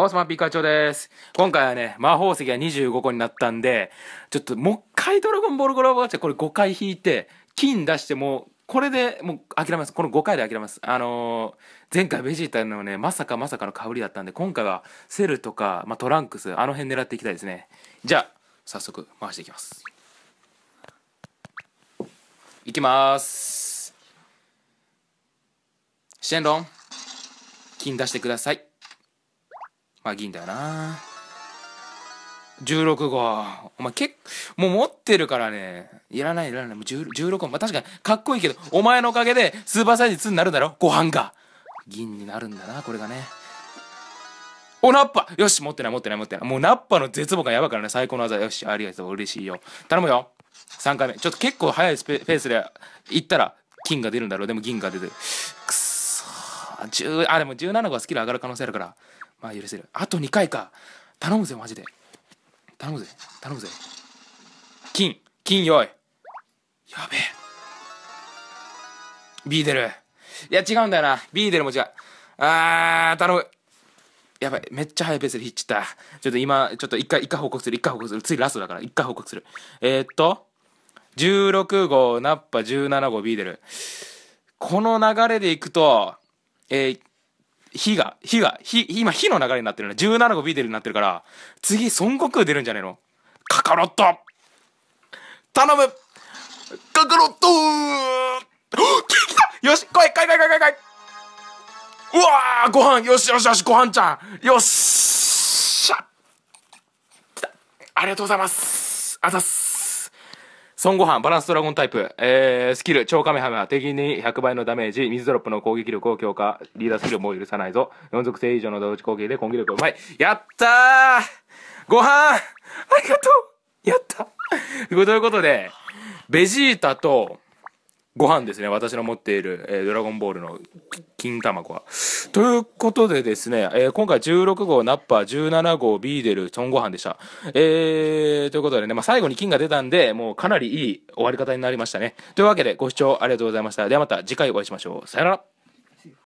王様ピカチョウです。今回はね、魔法石が25個になったんで、ちょっともう一回ドラゴンボールゴラボーチャこれ5回引いて、金出してもう、これでもう諦めます。この5回で諦めます。あのー、前回ベジータのね、まさかまさかの被りだったんで、今回はセルとか、まあ、トランクス、あの辺狙っていきたいですね。じゃあ、早速回していきます。いきます。シェンロン、金出してください。まあ銀だよな16号お前結もう持ってるからねいらないいらないもう16号まあ確かにかっこいいけどお前のおかげでスーパーサイズ2になるんだろご飯が銀になるんだなこれがねおナッパよし持ってない持ってない持ってないもうナッパの絶望感やばいからね最高の技よしありがとう嬉しいよ頼むよ3回目ちょっと結構早いスペペースで行ったら金が出るんだろうでも銀が出てくそ10、あでも17号はスキル上がる可能性あるからまあ許せるあと2回か頼むぜマジで頼むぜ頼むぜ金金用意やべえビーデルいや違うんだよなビーデルも違うあー頼むやばいめっちゃ速いペースでヒッチったちょっと今ちょっと一回一回報告する一回報告するついラストだから一回報告するえー、っと16号ナッパ17号ビーデルこの流れでいくとえー、火が、火が、火、今火の流れになってるね。17号ビデルになってるから、次、孫悟空出るんじゃねえのカカロット頼むカカロット よし来い来い来い来い来いうわーご飯よしよしよしご飯ちゃんよっしゃありがとうございますあざっす孫悟飯、バランスドラゴンタイプ、えー、スキル、超カメハメは敵に100倍のダメージ、水ドロップの攻撃力を強化、リーダースキルも許さないぞ、4属性以上の同時攻撃で攻撃力うまい。やったーご飯ありがとうやったということで、ベジータと、ご飯ですね私の持っている、えー、ドラゴンボールの金卵は。ということでですね、えー、今回16号ナッパー17号ビーデル孫ご飯でした。えー、ということでね、まあ、最後に金が出たんでもうかなりいい終わり方になりましたね。というわけでご視聴ありがとうございました。ではまた次回お会いしましょう。さよなら。